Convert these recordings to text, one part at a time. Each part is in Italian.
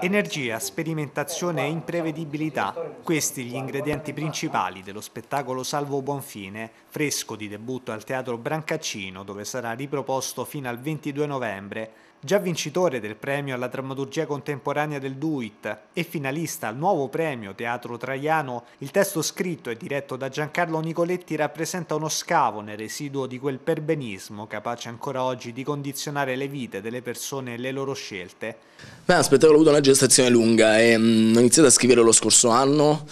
Energia, sperimentazione e imprevedibilità, questi gli ingredienti principali dello spettacolo Salvo Buonfine, fresco di debutto al Teatro Brancaccino dove sarà riproposto fino al 22 novembre già vincitore del premio alla drammaturgia contemporanea del DUIT e finalista al nuovo premio Teatro Traiano, il testo scritto e diretto da Giancarlo Nicoletti rappresenta uno scavo nel residuo di quel perbenismo capace ancora oggi di condizionare le vite delle persone e le loro scelte. Beh, aspettavo, ho avuto una gestazione lunga e mh, mm, ho iniziato a scrivere lo scorso anno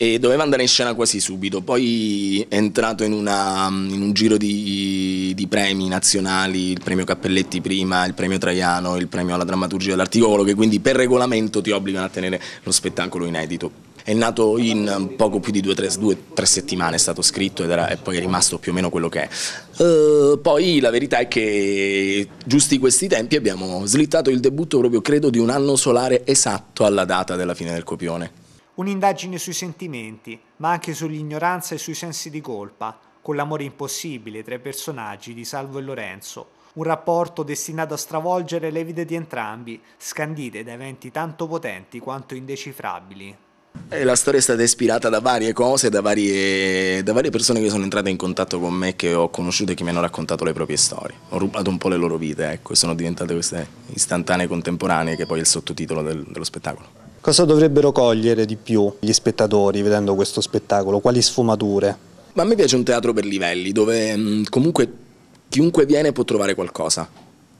e doveva andare in scena quasi subito, poi è entrato in, una, in un giro di, di, premi nazionali, il premio Cappelletti prima, il premio Traiano, il premio alla drammaturgia dell'articolo, che quindi per regolamento ti obbligano a tenere lo spettacolo inedito. È nato in poco più di due o tre settimane, è stato scritto era, e poi è rimasto più o meno quello che è. Uh, poi la verità è che giusti questi tempi abbiamo slittato il debutto proprio credo di un anno solare esatto alla data della fine del copione. Un'indagine sui sentimenti, ma anche sull'ignoranza e sui sensi di colpa, con l'amore impossibile tra i personaggi di Salvo e Lorenzo, un rapporto destinato a stravolgere le vite di entrambi, scandite da eventi tanto potenti quanto indecifrabili. Eh, la storia è stata ispirata da varie cose, da varie, da varie, persone che sono entrate in contatto con me, che ho conosciuto e che mi hanno raccontato le proprie storie. Ho rubato un po' le loro vite, ecco, e sono diventate queste istantanee contemporanee, che poi è il sottotitolo del, dello spettacolo. Cosa dovrebbero cogliere di più gli spettatori vedendo questo spettacolo? Quali sfumature? Ma a me piace un teatro per livelli, dove mh, mm, comunque chiunque viene può trovare qualcosa.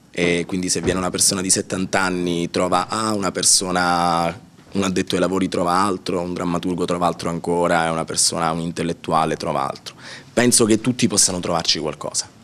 E quindi se viene una persona di 70 anni trova A, ah, una persona un addetto ai lavori trova altro, un drammaturgo trova altro ancora, una persona, un intellettuale trova altro. Penso che tutti possano trovarci qualcosa.